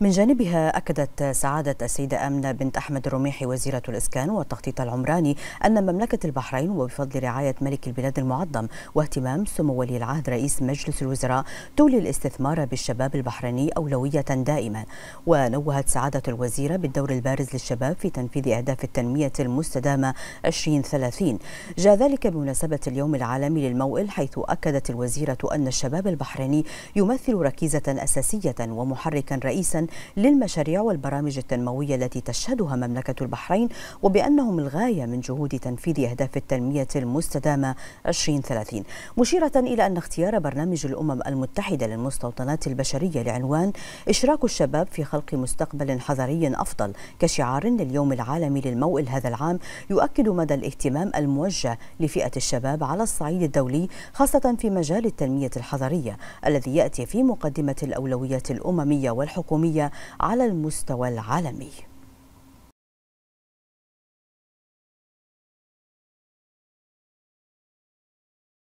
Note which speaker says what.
Speaker 1: من جانبها أكدت سعادة السيدة أمنة بنت أحمد الرميحي وزيرة الإسكان والتخطيط العمراني أن مملكة البحرين وبفضل رعاية ملك البلاد المعظم واهتمام سمو ولي العهد رئيس مجلس الوزراء تولي الاستثمار بالشباب البحريني أولوية دائما ونوهت سعادة الوزيرة بالدور البارز للشباب في تنفيذ أهداف التنمية المستدامة 2030 جاء ذلك بمناسبة اليوم العالمي للموئل حيث أكدت الوزيرة أن الشباب البحريني يمثل ركيزة أساسية ومحركا رئيسا للمشاريع والبرامج التنموية التي تشهدها مملكة البحرين وبأنهم الغاية من جهود تنفيذ أهداف التنمية المستدامة 2030 مشيرة إلى أن اختيار برنامج الأمم المتحدة للمستوطنات البشرية لعنوان إشراك الشباب في خلق مستقبل حضري أفضل كشعار لليوم العالمي للموئل هذا العام يؤكد مدى الاهتمام الموجه لفئه الشباب على الصعيد الدولي خاصه في مجال التنميه الحضريه الذي ياتي في مقدمه الاولويات الامميه والحكوميه الإنسانية على المستوى العالمي